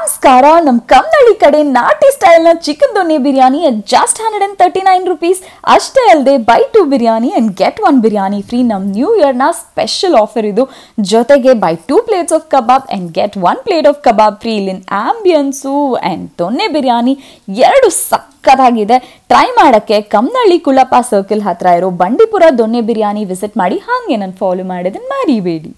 ನಮಸ್ಕಾರ ನಮ್ಮ ಕಮ್ನಳ್ಳಿ ಕಡೆ ನಾಟಿ ಸ್ಟೈಲ್ನ ಚಿಕನ್ ದೊನ್ನೆ biryani at just hundred and thirty nine rupees ಅಷ್ಟೇ ಅಲ್ಲದೆ buy two biryani and get one biryani free ನಮ್ಮ ನ್ಯೂ ಇಯರ್ನ ಸ್ಪೆಷಲ್ ಆಫರ್ ಇದು ಜೊತೆಗೆ buy two plates of kebab and get one plate of kebab free in ambience and ದೊನ್ನೆ ಬಿರಿಯಾನಿ ಎರಡು ಸಕ್ಕತ್ತಾಗಿದೆ try ಮಾಡೋಕ್ಕೆ ಕಮ್ನಳ್ಳಿ ಕುಳಪ್ಪ ಸರ್ಕಲ್ ಹತ್ರ ಇರೋ ಬಂಡೀಪುರ ದೊನ್ನೆ ಬಿರಿಯಾನಿ ವಿಸಿಟ್ ಮಾಡಿ ಹಾಗೆ ನಾನು ಫಾಲೋ ಮಾಡೋದನ್ನು ಮರಿಬೇಡಿ